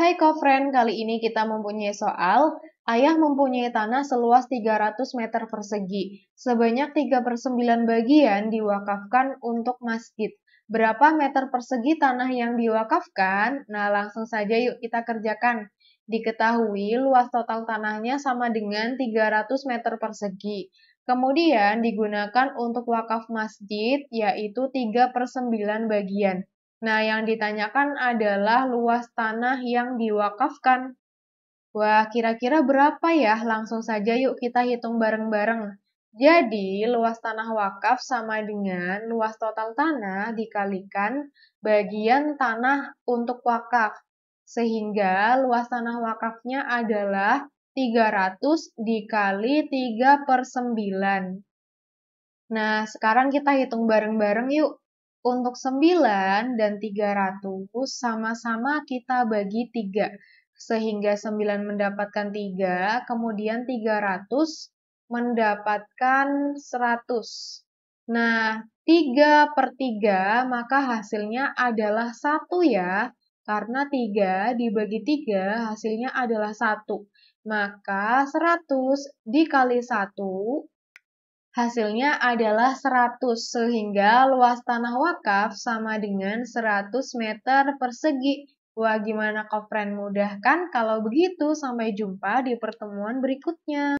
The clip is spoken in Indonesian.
Hai Kofren, kali ini kita mempunyai soal Ayah mempunyai tanah seluas 300 meter persegi. Sebanyak 3 per 9 bagian diwakafkan untuk masjid. Berapa meter persegi tanah yang diwakafkan? Nah, langsung saja yuk kita kerjakan. Diketahui luas total tanahnya sama dengan 300 meter persegi. Kemudian digunakan untuk wakaf masjid, yaitu 3 per 9 bagian. Nah, yang ditanyakan adalah luas tanah yang diwakafkan. Wah, kira-kira berapa ya? Langsung saja yuk kita hitung bareng-bareng. Jadi, luas tanah wakaf sama dengan luas total tanah dikalikan bagian tanah untuk wakaf. Sehingga luas tanah wakafnya adalah 300 dikali 3 per 9. Nah, sekarang kita hitung bareng-bareng yuk. Untuk 9 dan 300 sama-sama kita bagi 3. Sehingga 9 mendapatkan 3, kemudian 300 mendapatkan 100. Nah, 3 per 3 maka hasilnya adalah 1 ya. Karena 3 dibagi 3 hasilnya adalah 1. Maka 100 dikali 1 Hasilnya adalah 100, sehingga luas tanah wakaf sama dengan 100 meter persegi. Wah, gimana kok friend? Mudah kan? Kalau begitu, sampai jumpa di pertemuan berikutnya.